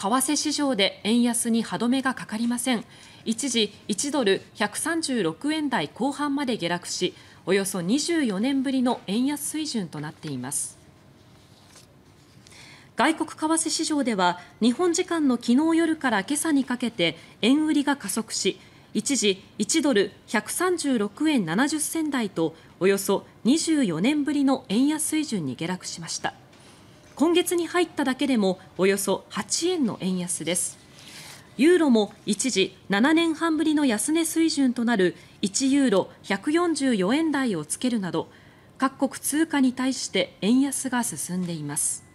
為替市場で円安に歯止めがかかりません一時1ドル =136 円台後半まで下落しおよそ24年ぶりの円安水準となっています外国為替市場では日本時間の昨日夜から今朝にかけて円売りが加速し一時1ドル =136 円70銭台とおよそ24年ぶりの円安水準に下落しました。今月に入っただけでもおよそ8円の円安です。ユーロも一時7年半ぶりの安値水準となる1ユーロ144円台をつけるなど各国通貨に対して円安が進んでいます。